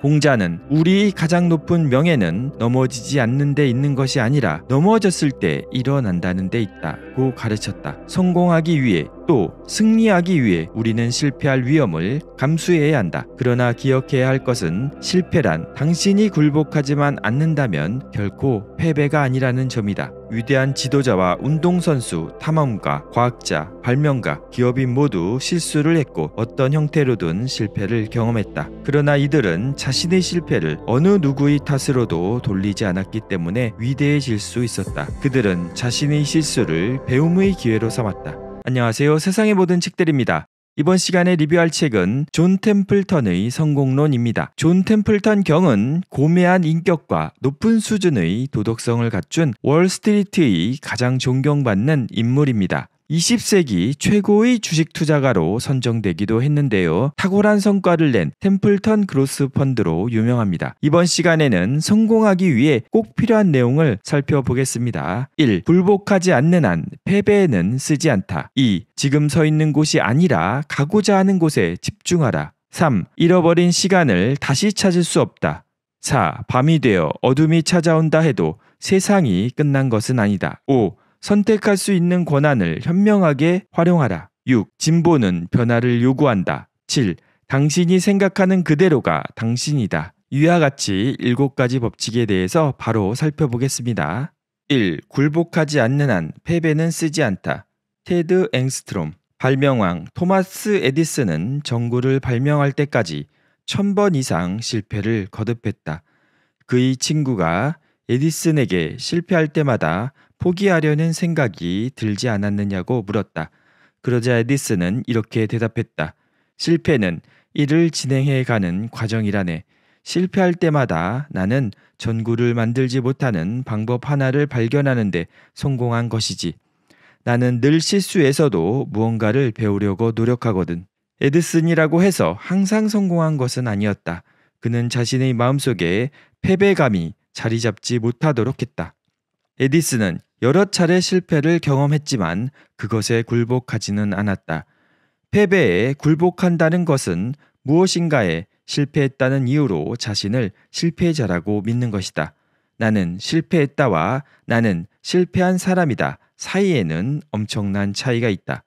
공자는 우리 가장 높은 명예는 넘어지지 않는 데 있는 것이 아니라 넘어졌을 때 일어난다는 데 있다고 가르쳤다. 성공하기 위해 또 승리하기 위해 우리는 실패할 위험을 감수해야 한다. 그러나 기억해야 할 것은 실패란 당신이 굴복하지만 않는다면 결코 패배가 아니라는 점이다. 위대한 지도자와 운동선수, 탐험가, 과학자, 발명가, 기업인 모두 실수를 했고 어떤 형태로든 실패를 경험했다. 그러나 이들은 자신의 실패를 어느 누구의 탓으로도 돌리지 않았기 때문에 위대해질 수 있었다. 그들은 자신의 실수를 배움의 기회로 삼았다. 안녕하세요. 세상의 모든 책들입니다. 이번 시간에 리뷰할 책은 존 템플턴의 성공론입니다. 존 템플턴 경은 고매한 인격과 높은 수준의 도덕성을 갖춘 월스트리트의 가장 존경받는 인물입니다. 20세기 최고의 주식 투자가로 선정되기도 했는데요. 탁월한 성과를 낸 템플턴 그로스 펀드로 유명합니다. 이번 시간에는 성공하기 위해 꼭 필요한 내용을 살펴보겠습니다. 1. 불복하지 않는 한 패배에는 쓰지 않다. 2. 지금 서 있는 곳이 아니라 가고자 하는 곳에 집중하라. 3. 잃어버린 시간을 다시 찾을 수 없다. 4. 밤이 되어 어둠이 찾아온다 해도 세상이 끝난 것은 아니다. 5. 선택할 수 있는 권한을 현명하게 활용하라. 6. 진보는 변화를 요구한다. 7. 당신이 생각하는 그대로가 당신이다. 위와 같이 7가지 법칙에 대해서 바로 살펴보겠습니다. 1. 굴복하지 않는 한 패배는 쓰지 않다. 테드 앵스트롬. 발명왕 토마스 에디슨은 전구를 발명할 때까지 1000번 이상 실패를 거듭했다. 그의 친구가 에디슨에게 실패할 때마다 포기하려는 생각이 들지 않았느냐고 물었다. 그러자 에디슨은 이렇게 대답했다. 실패는 이를 진행해 가는 과정이라네. 실패할 때마다 나는 전구를 만들지 못하는 방법 하나를 발견하는데 성공한 것이지. 나는 늘 실수에서도 무언가를 배우려고 노력하거든. 에디슨이라고 해서 항상 성공한 것은 아니었다. 그는 자신의 마음속에 패배감이 자리 잡지 못하도록 했다. 에디슨은 여러 차례 실패를 경험했지만 그것에 굴복하지는 않았다. 패배에 굴복한다는 것은 무엇인가에 실패했다는 이유로 자신을 실패자라고 믿는 것이다. 나는 실패했다와 나는 실패한 사람이다 사이에는 엄청난 차이가 있다.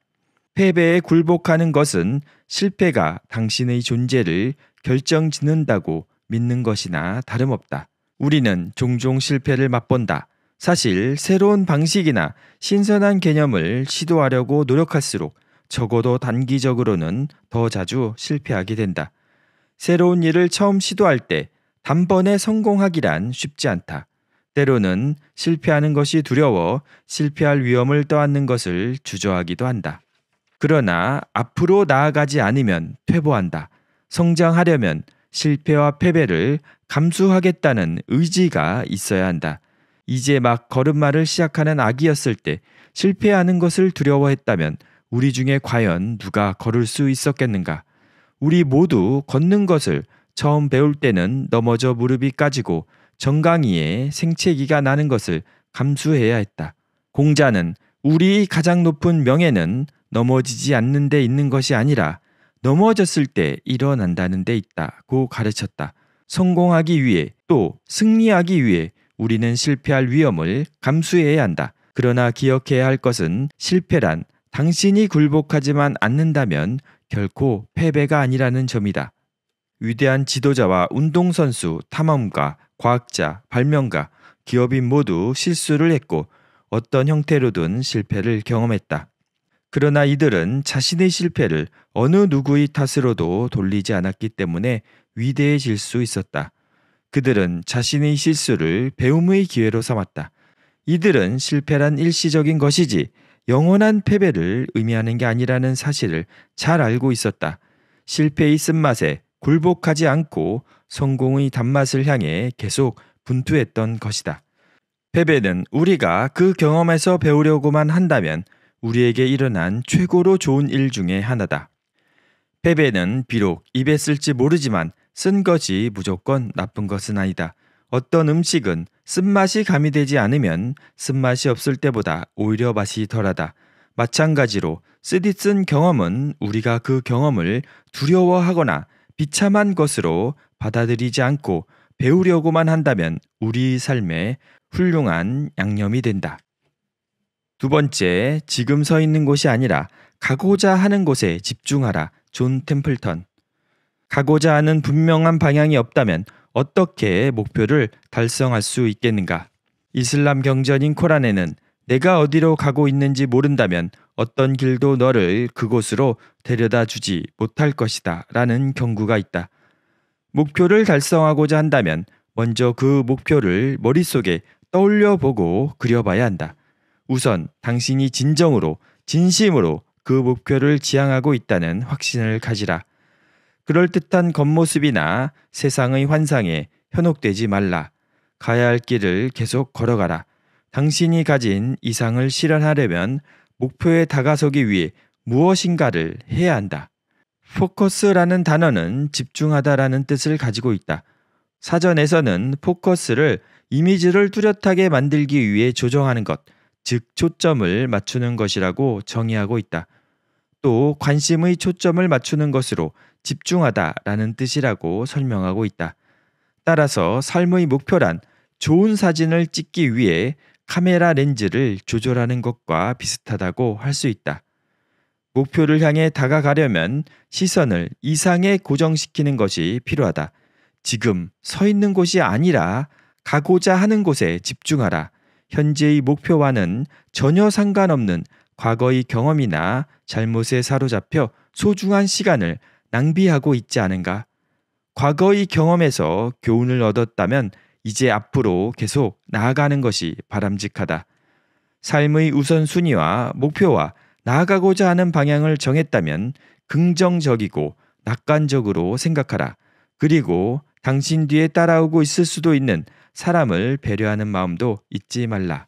패배에 굴복하는 것은 실패가 당신의 존재를 결정 짓는다고 믿는 것이나 다름없다. 우리는 종종 실패를 맛본다. 사실 새로운 방식이나 신선한 개념을 시도하려고 노력할수록 적어도 단기적으로는 더 자주 실패하게 된다. 새로운 일을 처음 시도할 때 단번에 성공하기란 쉽지 않다. 때로는 실패하는 것이 두려워 실패할 위험을 떠안는 것을 주저하기도 한다. 그러나 앞으로 나아가지 않으면 퇴보한다. 성장하려면 실패와 패배를 감수하겠다는 의지가 있어야 한다. 이제 막 걸음마를 시작하는 아기였을 때 실패하는 것을 두려워했다면 우리 중에 과연 누가 걸을 수 있었겠는가? 우리 모두 걷는 것을 처음 배울 때는 넘어져 무릎이 까지고 정강이에 생채기가 나는 것을 감수해야 했다. 공자는 우리 가장 높은 명예는 넘어지지 않는 데 있는 것이 아니라 넘어졌을 때 일어난다는 데 있다고 가르쳤다. 성공하기 위해 또 승리하기 위해 우리는 실패할 위험을 감수해야 한다. 그러나 기억해야 할 것은 실패란 당신이 굴복하지만 않는다면 결코 패배가 아니라는 점이다. 위대한 지도자와 운동선수, 탐험가, 과학자, 발명가, 기업인 모두 실수를 했고 어떤 형태로든 실패를 경험했다. 그러나 이들은 자신의 실패를 어느 누구의 탓으로도 돌리지 않았기 때문에 위대해질 수 있었다. 그들은 자신의 실수를 배움의 기회로 삼았다. 이들은 실패란 일시적인 것이지 영원한 패배를 의미하는 게 아니라는 사실을 잘 알고 있었다. 실패의 쓴맛에 굴복하지 않고 성공의 단맛을 향해 계속 분투했던 것이다. 패배는 우리가 그 경험에서 배우려고만 한다면 우리에게 일어난 최고로 좋은 일 중의 하나다. 패배는 비록 입에 쓸지 모르지만 쓴 것이 무조건 나쁜 것은 아니다. 어떤 음식은 쓴맛이 가미되지 않으면 쓴맛이 없을 때보다 오히려 맛이 덜하다. 마찬가지로 쓰디쓴 경험은 우리가 그 경험을 두려워하거나 비참한 것으로 받아들이지 않고 배우려고만 한다면 우리 삶에 훌륭한 양념이 된다. 두 번째, 지금 서 있는 곳이 아니라 가고자 하는 곳에 집중하라. 존 템플턴. 가고자 하는 분명한 방향이 없다면 어떻게 목표를 달성할 수 있겠는가? 이슬람 경전인 코란에는 내가 어디로 가고 있는지 모른다면 어떤 길도 너를 그곳으로 데려다 주지 못할 것이다. 라는 경구가 있다. 목표를 달성하고자 한다면 먼저 그 목표를 머릿속에 떠올려 보고 그려봐야 한다. 우선 당신이 진정으로, 진심으로 그 목표를 지향하고 있다는 확신을 가지라. 그럴듯한 겉모습이나 세상의 환상에 현혹되지 말라. 가야 할 길을 계속 걸어가라. 당신이 가진 이상을 실현하려면 목표에 다가서기 위해 무엇인가를 해야 한다. 포커스라는 단어는 집중하다라는 뜻을 가지고 있다. 사전에서는 포커스를 이미지를 뚜렷하게 만들기 위해 조정하는 것, 즉 초점을 맞추는 것이라고 정의하고 있다. 또 관심의 초점을 맞추는 것으로 집중하다라는 뜻이라고 설명하고 있다. 따라서 삶의 목표란 좋은 사진을 찍기 위해 카메라 렌즈를 조절하는 것과 비슷하다고 할 수 있다. 목표를 향해 다가가려면 시선을 이상에 고정시키는 것이 필요하다. 지금 서 있는 곳이 아니라 가고자 하는 곳에 집중하라. 현재의 목표와는 전혀 상관없는 과거의 경험이나 잘못에 사로잡혀 소중한 시간을 낭비하고 있지 않은가? 과거의 경험에서 교훈을 얻었다면 이제 앞으로 계속 나아가는 것이 바람직하다. 삶의 우선순위와 목표와 나아가고자 하는 방향을 정했다면 긍정적이고 낙관적으로 생각하라. 그리고 당신 뒤에 따라오고 있을 수도 있는 사람을 배려하는 마음도 잊지 말라.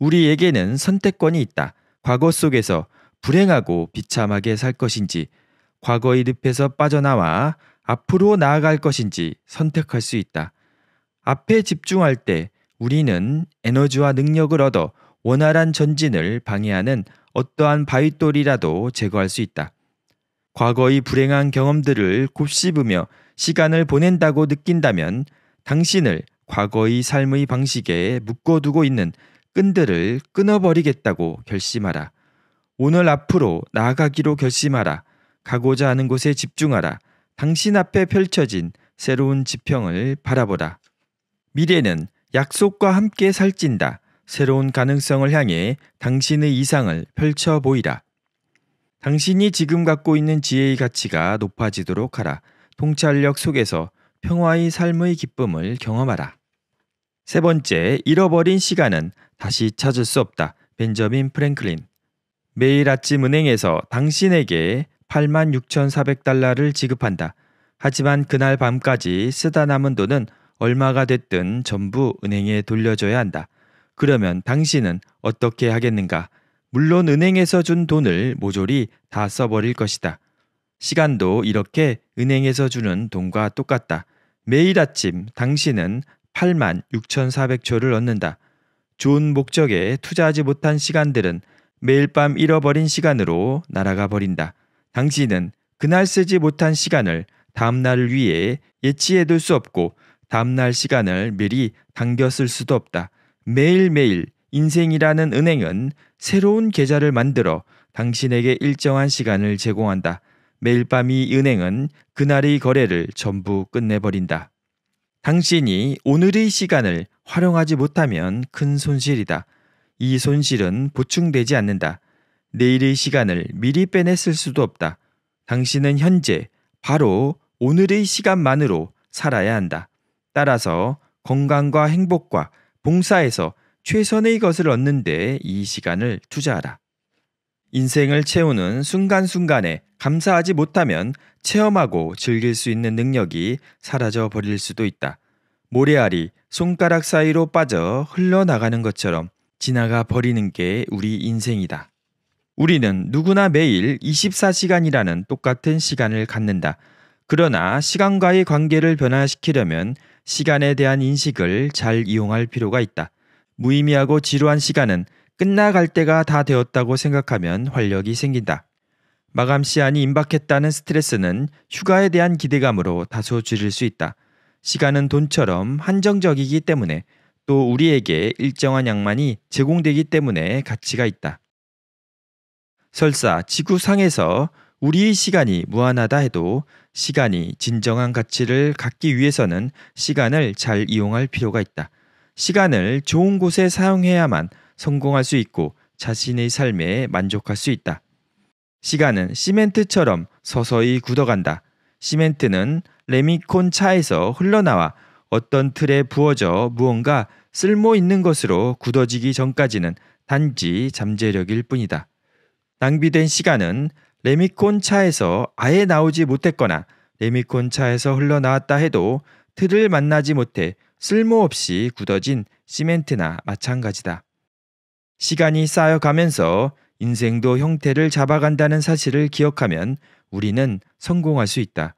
우리에게는 선택권이 있다. 과거 속에서 불행하고 비참하게 살 것인지 과거의 늪에서 빠져나와 앞으로 나아갈 것인지 선택할 수 있다. 앞에 집중할 때 우리는 에너지와 능력을 얻어 원활한 전진을 방해하는 어떠한 바윗돌이라도 제거할 수 있다. 과거의 불행한 경험들을 곱씹으며 시간을 보낸다고 느낀다면 당신을 과거의 삶의 방식에 묶어두고 있는 끈들을 끊어버리겠다고 결심하라. 오늘 앞으로 나아가기로 결심하라. 가고자 하는 곳에 집중하라. 당신 앞에 펼쳐진 새로운 지평을 바라보라. 미래는 약속과 함께 살찐다. 새로운 가능성을 향해 당신의 이상을 펼쳐 보이라. 당신이 지금 갖고 있는 지혜의 가치가 높아지도록 하라. 통찰력 속에서 평화의 삶의 기쁨을 경험하라. 세 번째, 잃어버린 시간은 다시 찾을 수 없다. 벤저민 프랭클린. 매일 아침 은행에서 당신에게 8만 6,400달러를 지급한다. 하지만 그날 밤까지 쓰다 남은 돈은 얼마가 됐든 전부 은행에 돌려줘야 한다. 그러면 당신은 어떻게 하겠는가? 물론 은행에서 준 돈을 모조리 다 써버릴 것이다. 시간도 이렇게 은행에서 주는 돈과 똑같다. 매일 아침 당신은 8만 6,400초를 얻는다. 좋은 목적에 투자하지 못한 시간들은 매일 밤 잃어버린 시간으로 날아가 버린다. 당신은 그날 쓰지 못한 시간을 다음날을 위해 예치해둘 수 없고 다음날 시간을 미리 당겼을 수도 없다. 매일매일 인생이라는 은행은 새로운 계좌를 만들어 당신에게 일정한 시간을 제공한다. 매일 밤이 은행은 그날의 거래를 전부 끝내버린다. 당신이 오늘의 시간을 활용하지 못하면 큰 손실이다. 이 손실은 보충되지 않는다. 내일의 시간을 미리 빼냈을 수도 없다. 당신은 현재, 바로 오늘의 시간만으로 살아야 한다. 따라서 건강과 행복과 봉사에서 최선의 것을 얻는데 이 시간을 투자하라. 인생을 채우는 순간순간에 감사하지 못하면 체험하고 즐길 수 있는 능력이 사라져 버릴 수도 있다. 모래알이 손가락 사이로 빠져 흘러나가는 것처럼 지나가 버리는 게 우리 인생이다. 우리는 누구나 매일 24시간이라는 똑같은 시간을 갖는다. 그러나 시간과의 관계를 변화시키려면 시간에 대한 인식을 잘 이용할 필요가 있다. 무의미하고 지루한 시간은 끝나갈 때가 다 되었다고 생각하면 활력이 생긴다. 마감 시한이 임박했다는 스트레스는 휴가에 대한 기대감으로 다소 줄일 수 있다. 시간은 돈처럼 한정적이기 때문에 또 우리에게 일정한 양만이 제공되기 때문에 가치가 있다. 설사 지구상에서 우리의 시간이 무한하다 해도 시간이 진정한 가치를 갖기 위해서는 시간을 잘 이용할 필요가 있다. 시간을 좋은 곳에 사용해야만 성공할 수 있고 자신의 삶에 만족할 수 있다. 시간은 시멘트처럼 서서히 굳어간다. 시멘트는 레미콘 차에서 흘러나와 어떤 틀에 부어져 무언가 쓸모 있는 것으로 굳어지기 전까지는 단지 잠재력일 뿐이다. 낭비된 시간은 레미콘 차에서 아예 나오지 못했거나 레미콘 차에서 흘러나왔다 해도 틀을 만나지 못해 쓸모없이 굳어진 시멘트나 마찬가지다. 시간이 쌓여가면서 인생도 형태를 잡아간다는 사실을 기억하면 우리는 성공할 수 있다.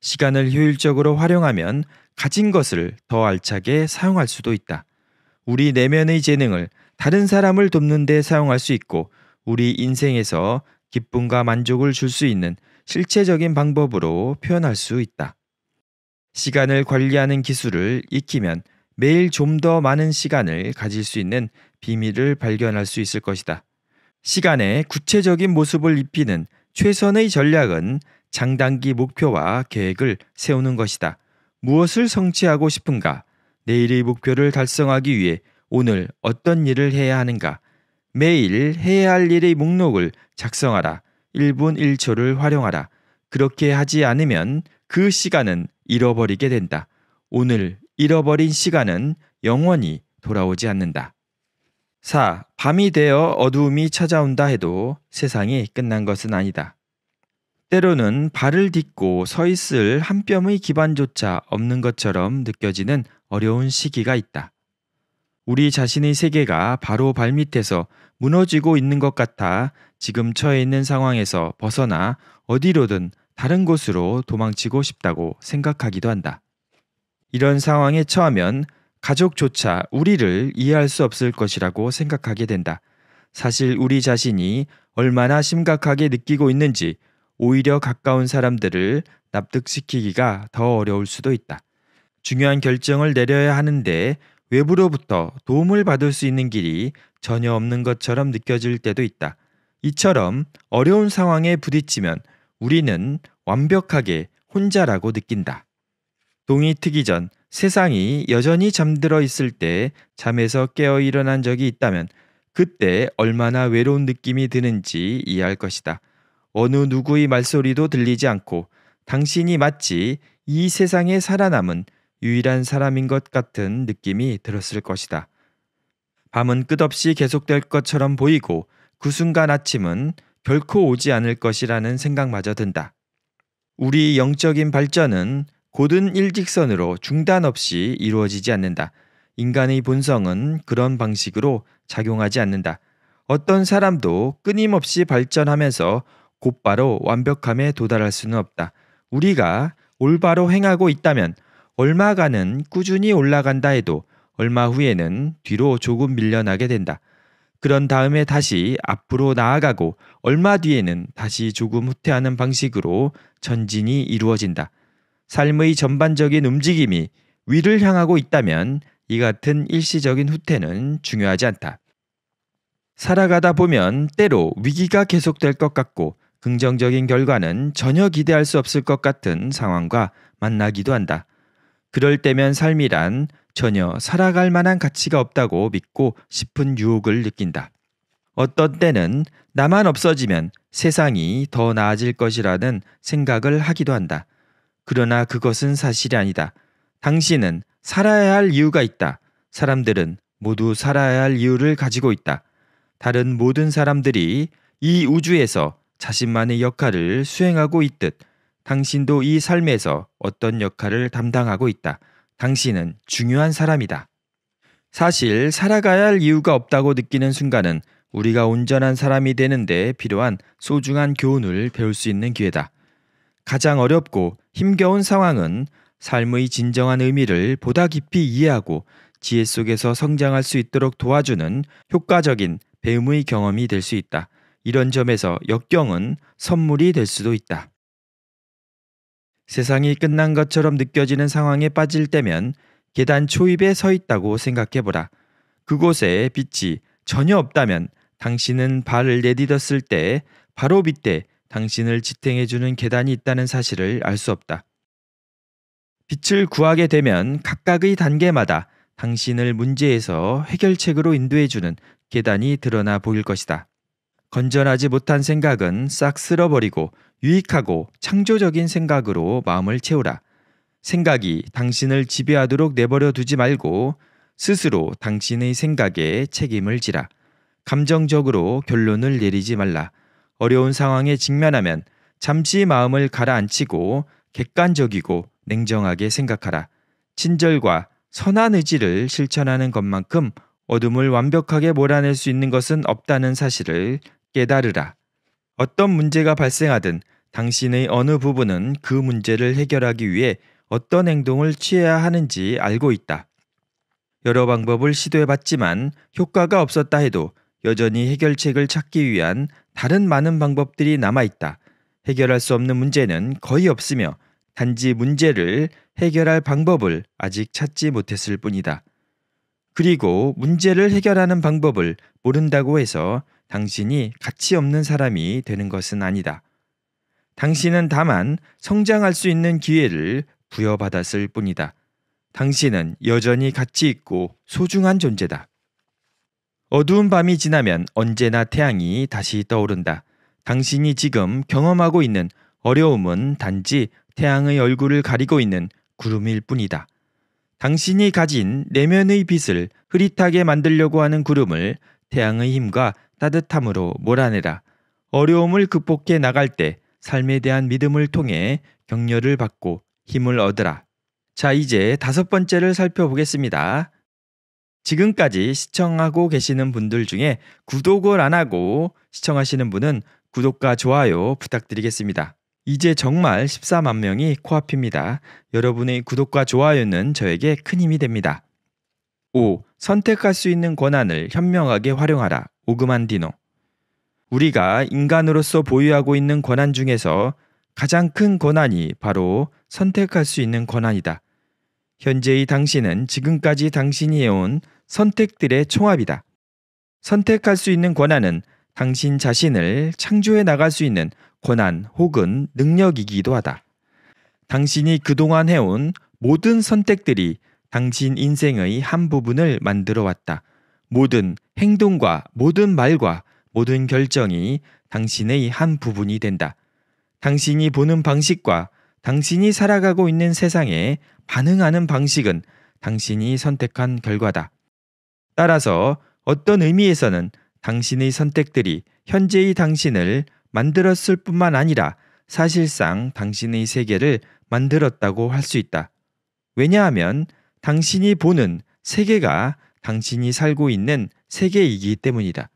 시간을 효율적으로 활용하면 가진 것을 더 알차게 사용할 수도 있다. 우리 내면의 재능을 다른 사람을 돕는 데 사용할 수 있고 우리 인생에서 기쁨과 만족을 줄 수 있는 실체적인 방법으로 표현할 수 있다. 시간을 관리하는 기술을 익히면 매일 좀 더 많은 시간을 가질 수 있는 비밀을 발견할 수 있을 것이다. 시간에 구체적인 모습을 입히는 최선의 전략은 장단기 목표와 계획을 세우는 것이다. 무엇을 성취하고 싶은가? 내일의 목표를 달성하기 위해 오늘 어떤 일을 해야 하는가? 매일 해야 할 일의 목록을 작성하라. 1분 1초를 활용하라. 그렇게 하지 않으면 그 시간은 잃어버리게 된다. 오늘 잃어버린 시간은 영원히 돌아오지 않는다. 4. 밤이 되어 어두움이 찾아온다 해도 세상이 끝난 것은 아니다. 때로는 발을 딛고 서 있을 한 뼘의 기반조차 없는 것처럼 느껴지는 어려운 시기가 있다. 우리 자신의 세계가 바로 발밑에서 무너지고 있는 것 같아 지금 처해 있는 상황에서 벗어나 어디로든 다른 곳으로 도망치고 싶다고 생각하기도 한다. 이런 상황에 처하면 가족조차 우리를 이해할 수 없을 것이라고 생각하게 된다. 사실 우리 자신이 얼마나 심각하게 느끼고 있는지 오히려 가까운 사람들을 납득시키기가 더 어려울 수도 있다. 중요한 결정을 내려야 하는데 외부로부터 도움을 받을 수 있는 길이 전혀 없는 것처럼 느껴질 때도 있다. 이처럼 어려운 상황에 부딪히면 우리는 완벽하게 혼자라고 느낀다. 동이 트기 전 세상이 여전히 잠들어 있을 때 잠에서 깨어 일어난 적이 있다면 그때 얼마나 외로운 느낌이 드는지 이해할 것이다. 어느 누구의 말소리도 들리지 않고 당신이 마치 이 세상에 살아남은 유일한 사람인 것 같은 느낌이 들었을 것이다. 밤은 끝없이 계속될 것처럼 보이고 그 순간 아침은 결코 오지 않을 것이라는 생각마저 든다. 우리 영적인 발전은 고든 일직선으로 중단 없이 이루어지지 않는다. 인간의 본성은 그런 방식으로 작용하지 않는다. 어떤 사람도 끊임없이 발전하면서 곧바로 완벽함에 도달할 수는 없다. 우리가 올바로 행하고 있다면 얼마간은 꾸준히 올라간다 해도 얼마 후에는 뒤로 조금 밀려나게 된다. 그런 다음에 다시 앞으로 나아가고 얼마 뒤에는 다시 조금 후퇴하는 방식으로 전진이 이루어진다. 삶의 전반적인 움직임이 위를 향하고 있다면 이 같은 일시적인 후퇴는 중요하지 않다. 살아가다 보면 때로 위기가 계속될 것 같고 긍정적인 결과는 전혀 기대할 수 없을 것 같은 상황과 만나기도 한다. 그럴 때면 삶이란 전혀 살아갈 만한 가치가 없다고 믿고 싶은 유혹을 느낀다. 어떤 때는 나만 없어지면 세상이 더 나아질 것이라는 생각을 하기도 한다. 그러나 그것은 사실이 아니다. 당신은 살아야 할 이유가 있다. 사람들은 모두 살아야 할 이유를 가지고 있다. 다른 모든 사람들이 이 우주에서 자신만의 역할을 수행하고 있듯 당신도 이 삶에서 어떤 역할을 담당하고 있다. 당신은 중요한 사람이다. 사실 살아가야 할 이유가 없다고 느끼는 순간은 우리가 온전한 사람이 되는데 필요한 소중한 교훈을 배울 수 있는 기회다. 가장 어렵고 힘겨운 상황은 삶의 진정한 의미를 보다 깊이 이해하고 지혜 속에서 성장할 수 있도록 도와주는 효과적인 배움의 경험이 될 수 있다. 이런 점에서 역경은 선물이 될 수도 있다. 세상이 끝난 것처럼 느껴지는 상황에 빠질 때면 계단 초입에 서 있다고 생각해보라. 그곳에 빛이 전혀 없다면 당신은 발을 내딛었을 때 바로 빛에 당신을 지탱해주는 계단이 있다는 사실을 알 수 없다. 빛을 구하게 되면 각각의 단계마다 당신을 문제에서 해결책으로 인도해주는 계단이 드러나 보일 것이다. 건전하지 못한 생각은 싹 쓸어버리고 유익하고 창조적인 생각으로 마음을 채우라. 생각이 당신을 지배하도록 내버려 두지 말고 스스로 당신의 생각에 책임을 지라. 감정적으로 결론을 내리지 말라. 어려운 상황에 직면하면 잠시 마음을 가라앉히고 객관적이고 냉정하게 생각하라. 친절과 선한 의지를 실천하는 것만큼 어둠을 완벽하게 몰아낼 수 있는 것은 없다는 사실을 깨달으라. 어떤 문제가 발생하든 당신의 어느 부분은 그 문제를 해결하기 위해 어떤 행동을 취해야 하는지 알고 있다. 여러 방법을 시도해봤지만 효과가 없었다 해도 여전히 해결책을 찾기 위한 다른 많은 방법들이 남아있다. 해결할 수 없는 문제는 거의 없으며 단지 문제를 해결할 방법을 아직 찾지 못했을 뿐이다. 그리고 문제를 해결하는 방법을 모른다고 해서 당신이 가치 없는 사람이 되는 것은 아니다. 당신은 다만 성장할 수 있는 기회를 부여받았을 뿐이다. 당신은 여전히 가치 있고 소중한 존재다. 어두운 밤이 지나면 언제나 태양이 다시 떠오른다. 당신이 지금 경험하고 있는 어려움은 단지 태양의 얼굴을 가리고 있는 구름일 뿐이다. 당신이 가진 내면의 빛을 흐릿하게 만들려고 하는 구름을 태양의 힘과 따뜻함으로 몰아내라. 어려움을 극복해 나갈 때 삶에 대한 믿음을 통해 격려를 받고 힘을 얻으라. 자, 이제 다섯 번째를 살펴보겠습니다. 지금까지 시청하고 계시는 분들 중에 구독을 안 하고 시청하시는 분은 구독과 좋아요 부탁드리겠습니다. 이제 정말 14만 명이 코앞입니다. 여러분의 구독과 좋아요는 저에게 큰 힘이 됩니다. 5. 선택할 수 있는 권한을 현명하게 활용하라. 오그만디노. 우리가 인간으로서 보유하고 있는 권한 중에서 가장 큰 권한이 바로 선택할 수 있는 권한이다. 현재의 당신은 지금까지 당신이 해온 선택들의 총합이다. 선택할 수 있는 권한은 당신 자신을 창조해 나갈 수 있는 권한 혹은 능력이기도 하다. 당신이 그동안 해온 모든 선택들이 당신 인생의 한 부분을 만들어 왔다. 모든 행동과 모든 말과 모든 결정이 당신의 한 부분이 된다. 당신이 보는 방식과 당신이 살아가고 있는 세상에 반응하는 방식은 당신이 선택한 결과다. 따라서 어떤 의미에서는 당신의 선택들이 현재의 당신을 만들었을 뿐만 아니라 사실상 당신의 세계를 만들었다고 할 수 있다. 왜냐하면 당신이 보는 세계가 당신이 살고 있는 세계이기 때문이다.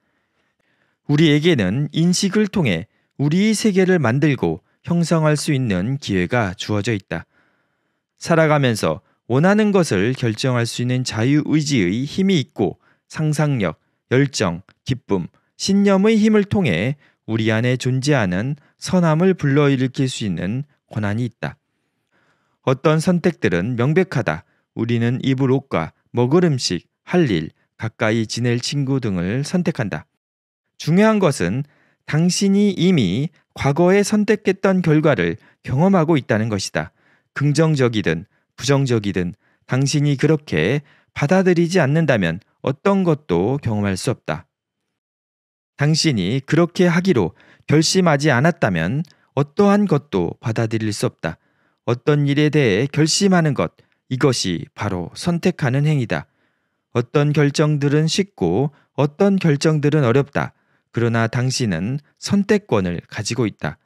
우리에게는 인식을 통해 우리의 세계를 만들고 형성할 수 있는 기회가 주어져 있다. 살아가면서 원하는 것을 결정할 수 있는 자유의지의 힘이 있고 상상력, 열정, 기쁨, 신념의 힘을 통해 우리 안에 존재하는 선함을 불러일으킬 수 있는 권한이 있다. 어떤 선택들은 명백하다. 우리는 입을 옷과 먹을 음식, 할 일, 가까이 지낼 친구 등을 선택한다. 중요한 것은 당신이 이미 과거에 선택했던 결과를 경험하고 있다는 것이다. 긍정적이든 부정적이든 당신이 그렇게 받아들이지 않는다면 어떤 것도 경험할 수 없다. 당신이 그렇게 하기로 결심하지 않았다면 어떠한 것도 받아들일 수 없다. 어떤 일에 대해 결심하는 것, 이것이 바로 선택하는 행위다. 어떤 결정들은 쉽고 어떤 결정들은 어렵다. 그러나 당신은 선택권을 가지고 있다.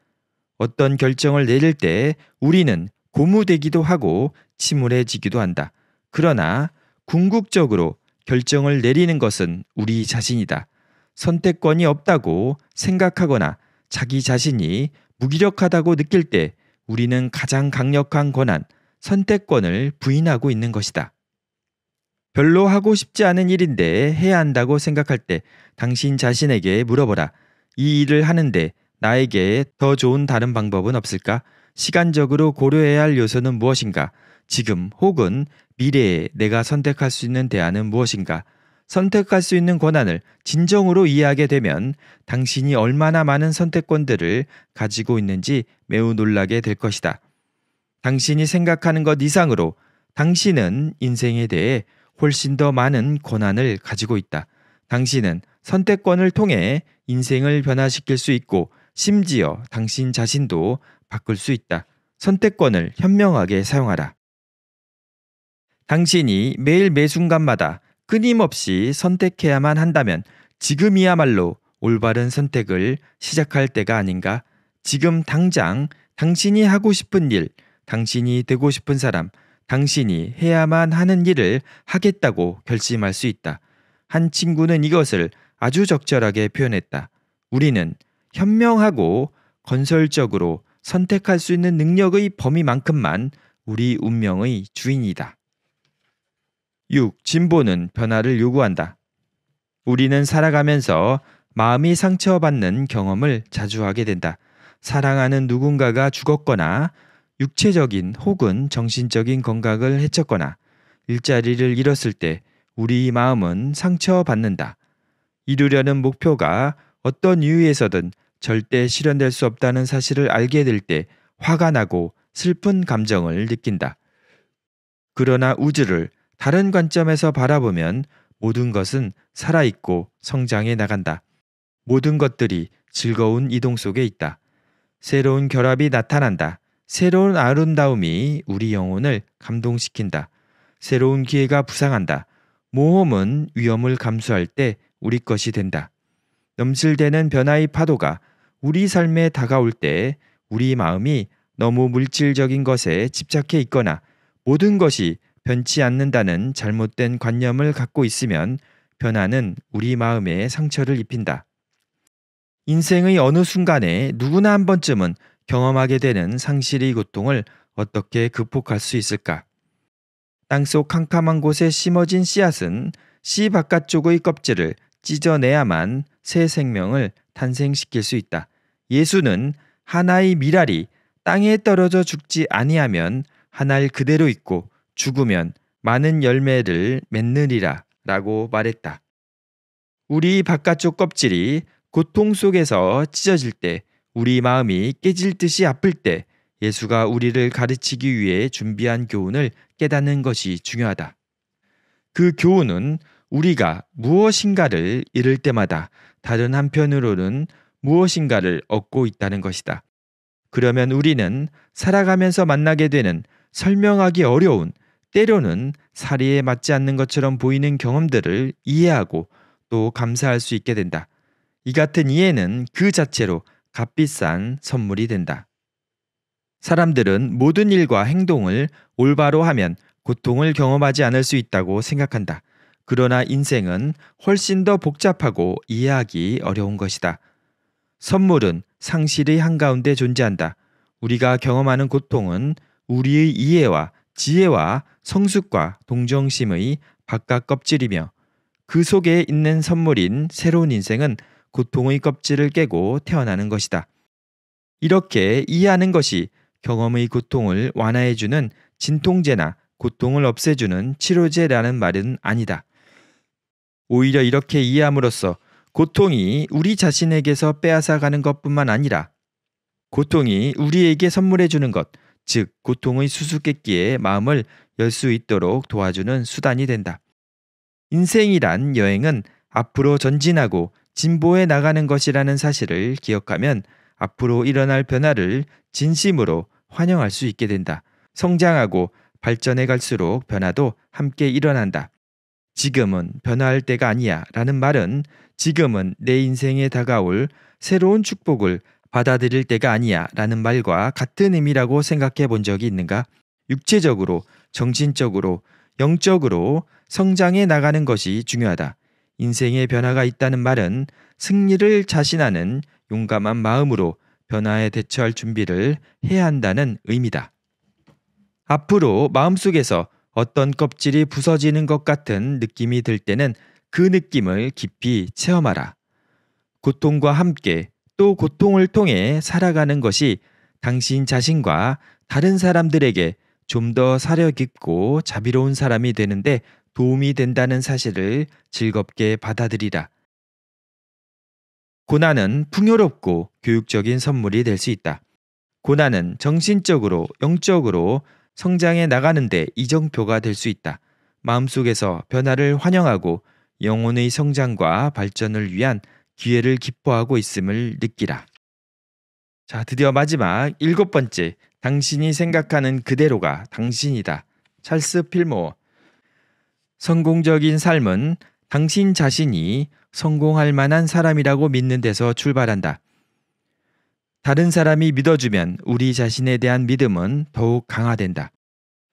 어떤 결정을 내릴 때 우리는 고무되기도 하고 침울해지기도 한다. 그러나 궁극적으로 결정을 내리는 것은 우리 자신이다. 선택권이 없다고 생각하거나 자기 자신이 무기력하다고 느낄 때 우리는 가장 강력한 권한, 선택권을 부인하고 있는 것이다. 별로 하고 싶지 않은 일인데 해야 한다고 생각할 때 당신 자신에게 물어보라. 이 일을 하는데 나에게 더 좋은 다른 방법은 없을까? 시간적으로 고려해야 할 요소는 무엇인가? 지금 혹은 미래에 내가 선택할 수 있는 대안은 무엇인가? 선택할 수 있는 권한을 진정으로 이해하게 되면 당신이 얼마나 많은 선택권들을 가지고 있는지 매우 놀라게 될 것이다. 당신이 생각하는 것 이상으로 당신은 인생에 대해 훨씬 더 많은 권한을 가지고 있다. 당신은 선택권을 통해 인생을 변화시킬 수 있고 심지어 당신 자신도 바꿀 수 있다. 선택권을 현명하게 사용하라. 당신이 매일 매 순간마다 끊임없이 선택해야만 한다면 지금이야말로 올바른 선택을 시작할 때가 아닌가? 지금 당장 당신이 하고 싶은 일, 당신이 되고 싶은 사람, 당신이 해야만 하는 일을 하겠다고 결심할 수 있다. 한 친구는 이것을 아주 적절하게 표현했다. 우리는 현명하고 건설적으로 선택할 수 있는 능력의 범위만큼만 우리 운명의 주인이다. 6. 진보는 변화를 요구한다. 우리는 살아가면서 마음이 상처받는 경험을 자주 하게 된다. 사랑하는 누군가가 죽었거나 육체적인 혹은 정신적인 건강을 해쳤거나 일자리를 잃었을 때 우리 마음은 상처받는다. 이루려는 목표가 어떤 이유에서든 절대 실현될 수 없다는 사실을 알게 될 때 화가 나고 슬픈 감정을 느낀다. 그러나 우주를 다른 관점에서 바라보면 모든 것은 살아있고 성장해 나간다. 모든 것들이 즐거운 이동 속에 있다. 새로운 결합이 나타난다. 새로운 아름다움이 우리 영혼을 감동시킨다. 새로운 기회가 부상한다. 모험은 위험을 감수할 때 우리 것이 된다. 넘실대는 변화의 파도가 우리 삶에 다가올 때 우리 마음이 너무 물질적인 것에 집착해 있거나 모든 것이 변치 않는다는 잘못된 관념을 갖고 있으면 변화는 우리 마음에 상처를 입힌다. 인생의 어느 순간에 누구나 한 번쯤은 경험하게 되는 상실의 고통을 어떻게 극복할 수 있을까? 땅속 캄캄한 곳에 심어진 씨앗은 씨 바깥쪽의 껍질을 찢어내야만 새 생명을 탄생시킬 수 있다. 예수는 하나의 미랄이 땅에 떨어져 죽지 아니하면 하나일 그대로 있고 죽으면 많은 열매를 맺느리라 라고 말했다. 우리 바깥쪽 껍질이 고통 속에서 찢어질 때 우리 마음이 깨질 듯이 아플 때 예수가 우리를 가르치기 위해 준비한 교훈을 깨닫는 것이 중요하다. 그 교훈은 우리가 무엇인가를 잃을 때마다 다른 한편으로는 무엇인가를 얻고 있다는 것이다. 그러면 우리는 살아가면서 만나게 되는 설명하기 어려운 때로는 사리에 맞지 않는 것처럼 보이는 경험들을 이해하고 또 감사할 수 있게 된다. 이 같은 이해는 그 자체로 값비싼 선물이 된다. 사람들은 모든 일과 행동을 올바로 하면 고통을 경험하지 않을 수 있다고 생각한다. 그러나 인생은 훨씬 더 복잡하고 이해하기 어려운 것이다. 선물은 상실의 한가운데 존재한다. 우리가 경험하는 고통은 우리의 이해와 지혜와 성숙과 동정심의 바깥 껍질이며 그 속에 있는 선물인 새로운 인생은 고통의 껍질을 깨고 태어나는 것이다. 이렇게 이해하는 것이 경험의 고통을 완화해주는 진통제나 고통을 없애주는 치료제라는 말은 아니다. 오히려 이렇게 이해함으로써 고통이 우리 자신에게서 빼앗아가는 것뿐만 아니라 고통이 우리에게 선물해주는 것, 즉 고통의 수수께끼에 마음을 열 수 있도록 도와주는 수단이 된다. 인생이란 여행은 앞으로 전진하고 진보에 나가는 것이라는 사실을 기억하면 앞으로 일어날 변화를 진심으로 환영할 수 있게 된다. 성장하고 발전해 갈수록 변화도 함께 일어난다. 지금은 변화할 때가 아니야 라는 말은 지금은 내 인생에 다가올 새로운 축복을 받아들일 때가 아니야 라는 말과 같은 의미라고 생각해 본 적이 있는가? 육체적으로, 정신적으로, 영적으로 성장해 나가는 것이 중요하다. 인생의 변화가 있다는 말은 승리를 자신하는 용감한 마음으로 변화에 대처할 준비를 해야 한다는 의미다. 앞으로 마음속에서 어떤 껍질이 부서지는 것 같은 느낌이 들 때는 그 느낌을 깊이 체험하라. 고통과 함께 또 고통을 통해 살아가는 것이 당신 자신과 다른 사람들에게 좀 더 사려 깊고 자비로운 사람이 되는데 도움이 된다는 사실을 즐겁게 받아들이라. 고난은 풍요롭고 교육적인 선물이 될 수 있다. 고난은 정신적으로, 영적으로 성장해 나가는데 이정표가 될 수 있다. 마음속에서 변화를 환영하고 영혼의 성장과 발전을 위한 기회를 기뻐하고 있음을 느끼라. 자, 드디어 마지막 일곱 번째. 당신이 생각하는 그대로가 당신이다. 찰스 필모어. 성공적인 삶은 당신 자신이 성공할 만한 사람이라고 믿는 데서 출발한다. 다른 사람이 믿어주면 우리 자신에 대한 믿음은 더욱 강화된다.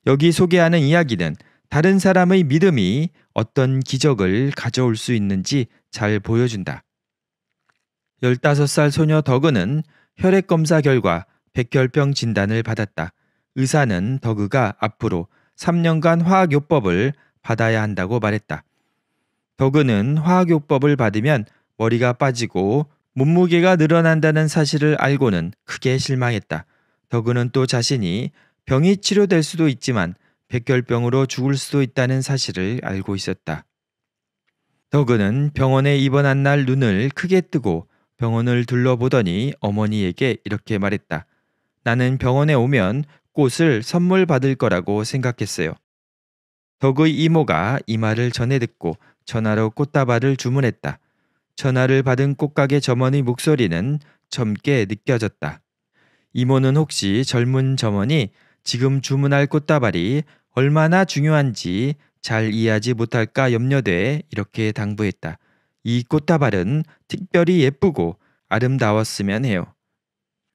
여기 소개하는 이야기는 다른 사람의 믿음이 어떤 기적을 가져올 수 있는지 잘 보여준다. 15살 소녀 더그는 혈액검사 결과 백혈병 진단을 받았다. 의사는 더그가 앞으로 3년간 화학요법을 받아야 한다고 말했다. 더그는 화학요법을 받으면 머리가 빠지고 몸무게가 늘어난다는 사실을 알고는 크게 실망했다. 더그는 또 자신이 병이 치료될 수도 있지만 백혈병으로 죽을 수도 있다는 사실을 알고 있었다. 더그는 병원에 입원한 날 눈을 크게 뜨고 병원을 둘러보더니 어머니에게 이렇게 말했다. 나는 병원에 오면 꽃을 선물 받을 거라고 생각했어요. 덕의 이모가 이 말을 전해 듣고 전화로 꽃다발을 주문했다. 전화를 받은 꽃가게 점원의 목소리는 젊게 느껴졌다. 이모는 혹시 젊은 점원이 지금 주문할 꽃다발이 얼마나 중요한지 잘 이해하지 못할까 염려돼 이렇게 당부했다. 이 꽃다발은 특별히 예쁘고 아름다웠으면 해요.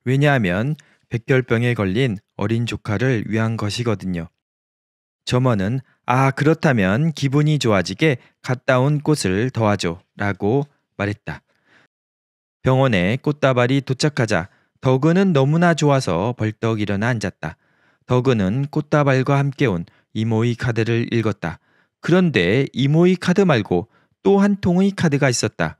왜냐하면 백혈병에 걸린 어린 조카를 위한 것이거든요. 점원은 아, 그렇다면 기분이 좋아지게 갔다 온 꽃을 더하죠. 라고 말했다. 병원에 꽃다발이 도착하자 더그는 너무나 좋아서 벌떡 일어나 앉았다. 더그는 꽃다발과 함께 온 이모이 카드를 읽었다. 그런데 이모이 카드 말고 또 한 통의 카드가 있었다.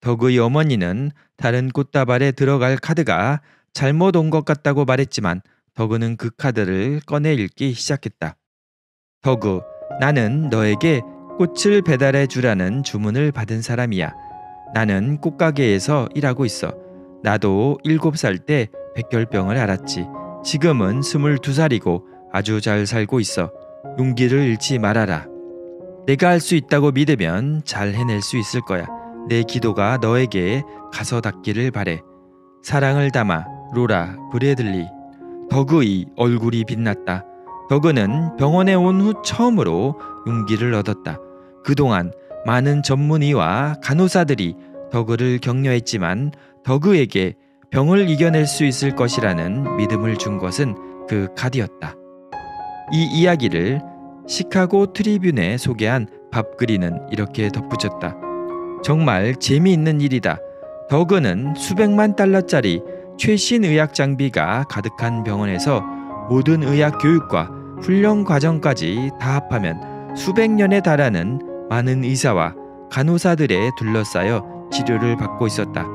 더그의 어머니는 다른 꽃다발에 들어갈 카드가 잘못 온 것 같다고 말했지만 더그는 그 카드를 꺼내 읽기 시작했다. 더구 나는 너에게 꽃을 배달해 주라는 주문을 받은 사람이야. 나는 꽃가게에서 일하고 있어. 나도 일곱 살 때 백혈병을 앓았지. 지금은 스물두 살이고 아주 잘 살고 있어. 용기를 잃지 말아라. 내가 할 수 있다고 믿으면 잘 해낼 수 있을 거야. 내 기도가 너에게 가서 닿기를 바래. 사랑을 담아 로라 브레들리. 더그의 얼굴이 빛났다. 더그는 병원에 온 후 처음으로 용기를 얻었다. 그동안 많은 전문의와 간호사들이 더그를 격려했지만 더그에게 병을 이겨낼 수 있을 것이라는 믿음을 준 것은 그 카드였다. 이 이야기를 시카고 트리뷴에 소개한 밥그리는 이렇게 덧붙였다. 정말 재미있는 일이다. 더그는 수백만 달러짜리 최신 의학 장비가 가득한 병원에서 모든 의학 교육과 훈련 과정까지 다 합하면 수백 년에 달하는 많은 의사와 간호사들에 둘러싸여 치료를 받고 있었다.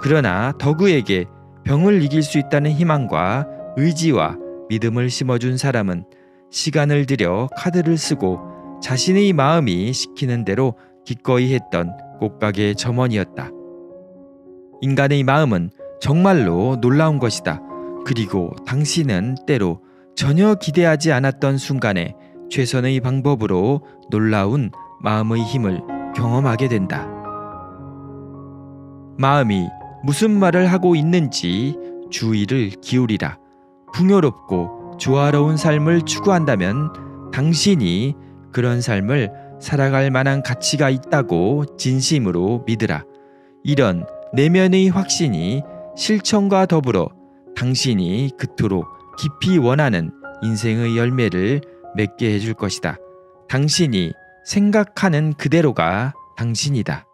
그러나 더그에게 병을 이길 수 있다는 희망과 의지와 믿음을 심어준 사람은 시간을 들여 카드를 쓰고 자신의 마음이 시키는 대로 기꺼이 했던 꽃가게 점원이었다. 인간의 마음은 정말로 놀라운 것이다. 그리고 당신은 때로 전혀 기대하지 않았던 순간에 최선의 방법으로 놀라운 마음의 힘을 경험하게 된다. 마음이 무슨 말을 하고 있는지 주의를 기울이라. 풍요롭고 조화로운 삶을 추구한다면 당신이 그런 삶을 살아갈 만한 가치가 있다고 진심으로 믿으라. 이런 내면의 확신이 실천과 더불어 당신이 그토록 깊이 원하는 인생의 열매를 맺게 해줄 것이다. 당신이 생각하는 그대로가 당신이다.